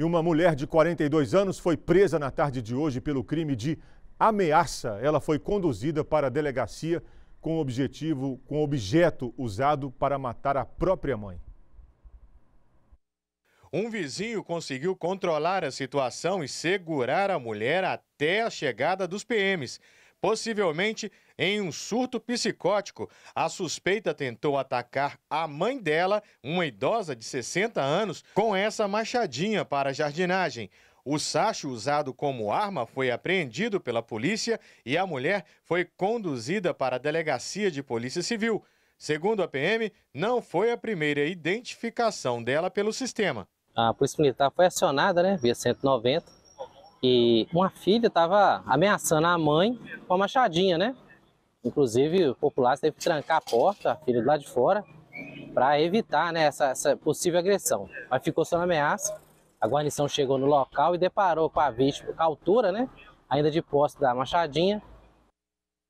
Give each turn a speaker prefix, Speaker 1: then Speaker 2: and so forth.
Speaker 1: E uma mulher de 42 anos foi presa na tarde de hoje pelo crime de ameaça. Ela foi conduzida para a delegacia com objetivo, com objeto usado para matar a própria mãe.
Speaker 2: Um vizinho conseguiu controlar a situação e segurar a mulher até a chegada dos PMs possivelmente em um surto psicótico. A suspeita tentou atacar a mãe dela, uma idosa de 60 anos, com essa machadinha para jardinagem. O sacho usado como arma foi apreendido pela polícia e a mulher foi conduzida para a delegacia de polícia civil. Segundo a PM, não foi a primeira identificação dela pelo sistema. A polícia militar foi
Speaker 3: acionada, né, via 190, e uma filha estava ameaçando a mãe com a machadinha, né? Inclusive, o popular teve que trancar a porta, a filha do lado de fora, para evitar né, essa, essa, possível agressão. Mas ficou só na ameaça. A guarnição chegou no local e deparou com a vítima, com a altura, né? Ainda de posse da machadinha,